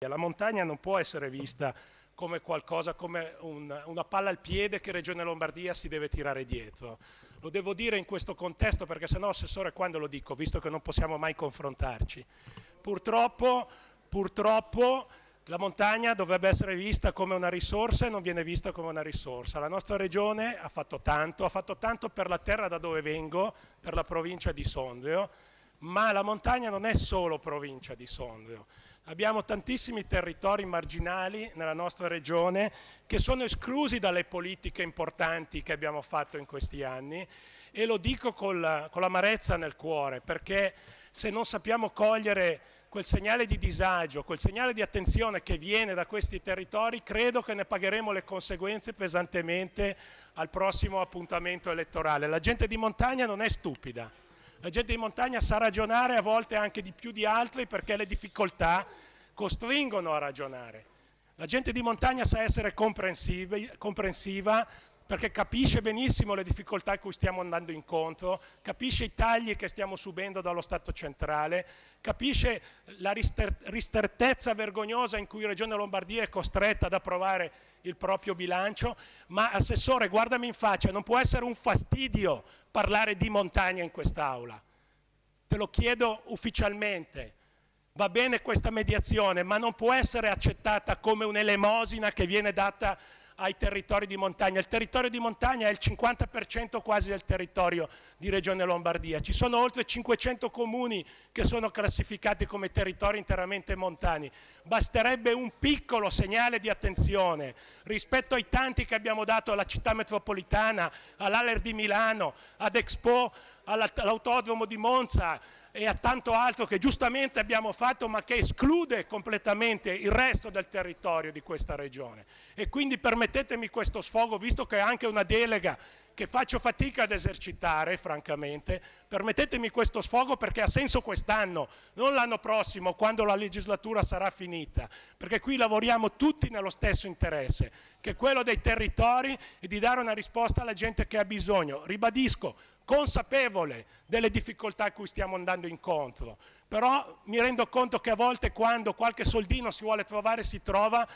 La montagna non può essere vista come qualcosa, come un, una palla al piede che Regione Lombardia si deve tirare dietro. Lo devo dire in questo contesto perché sennò Assessore quando lo dico, visto che non possiamo mai confrontarci. Purtroppo, purtroppo la montagna dovrebbe essere vista come una risorsa e non viene vista come una risorsa. La nostra regione ha fatto tanto, ha fatto tanto per la terra da dove vengo, per la provincia di Sondrio, ma la montagna non è solo provincia di Sondrio. Abbiamo tantissimi territori marginali nella nostra regione che sono esclusi dalle politiche importanti che abbiamo fatto in questi anni e lo dico col, con l'amarezza nel cuore perché se non sappiamo cogliere quel segnale di disagio, quel segnale di attenzione che viene da questi territori, credo che ne pagheremo le conseguenze pesantemente al prossimo appuntamento elettorale. La gente di montagna non è stupida. La gente di montagna sa ragionare a volte anche di più di altri perché le difficoltà costringono a ragionare. La gente di montagna sa essere comprensiva, perché capisce benissimo le difficoltà a cui stiamo andando incontro, capisce i tagli che stiamo subendo dallo Stato centrale, capisce la ristertezza vergognosa in cui Regione Lombardia è costretta ad approvare il proprio bilancio, ma Assessore guardami in faccia, non può essere un fastidio parlare di montagna in quest'Aula, te lo chiedo ufficialmente. Va bene questa mediazione, ma non può essere accettata come un'elemosina che viene data ai territori di montagna. Il territorio di montagna è il 50% quasi del territorio di Regione Lombardia. Ci sono oltre 500 comuni che sono classificati come territori interamente montani. Basterebbe un piccolo segnale di attenzione rispetto ai tanti che abbiamo dato alla città metropolitana, all'Aler di Milano, ad Expo, all'autodromo di Monza, e a tanto altro che giustamente abbiamo fatto ma che esclude completamente il resto del territorio di questa regione. E quindi permettetemi questo sfogo, visto che è anche una delega che faccio fatica ad esercitare, francamente, permettetemi questo sfogo perché ha senso quest'anno, non l'anno prossimo, quando la legislatura sarà finita, perché qui lavoriamo tutti nello stesso interesse, che è quello dei territori e di dare una risposta alla gente che ha bisogno. Ribadisco, consapevole delle difficoltà a cui stiamo andando incontro, però mi rendo conto che a volte quando qualche soldino si vuole trovare si trova,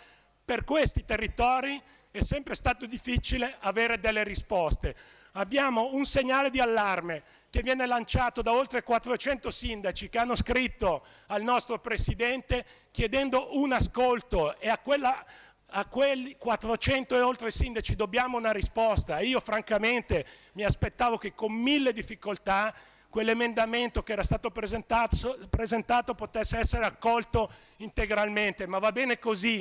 per questi territori è sempre stato difficile avere delle risposte. Abbiamo un segnale di allarme che viene lanciato da oltre 400 sindaci che hanno scritto al nostro Presidente chiedendo un ascolto e a quella a quei 400 e oltre sindaci dobbiamo una risposta. Io francamente mi aspettavo che con mille difficoltà quell'emendamento che era stato presentato, presentato, potesse essere accolto integralmente, ma va bene così.